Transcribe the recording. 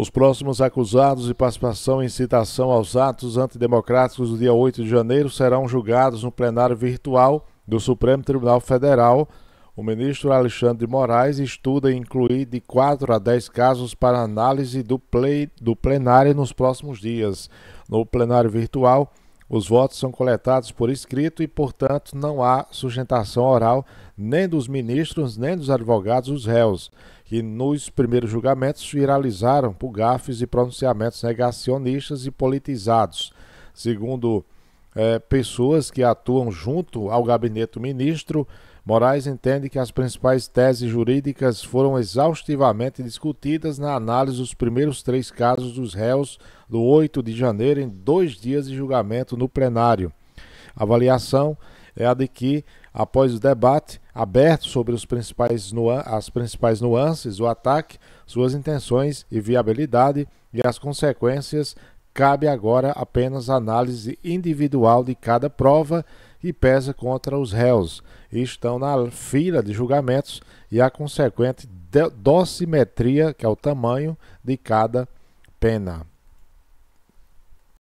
Os próximos acusados de participação em citação aos atos antidemocráticos do dia 8 de janeiro serão julgados no plenário virtual do Supremo Tribunal Federal. O ministro Alexandre de Moraes estuda incluir de 4 a 10 casos para análise do, play, do plenário nos próximos dias. No plenário virtual, os votos são coletados por escrito e, portanto, não há sustentação oral nem dos ministros nem dos advogados dos réus, que nos primeiros julgamentos viralizaram por gafes e pronunciamentos negacionistas e politizados. Segundo é, pessoas que atuam junto ao gabinete do ministro, Moraes entende que as principais teses jurídicas foram exaustivamente discutidas na análise dos primeiros três casos dos réus do 8 de janeiro, em dois dias de julgamento no plenário. A avaliação é a de que, após o debate aberto sobre principais as principais nuances do ataque, suas intenções e viabilidade e as consequências, Cabe agora apenas análise individual de cada prova e pesa contra os réus. Estão na fila de julgamentos e a consequente dosimetria, que é o tamanho de cada pena.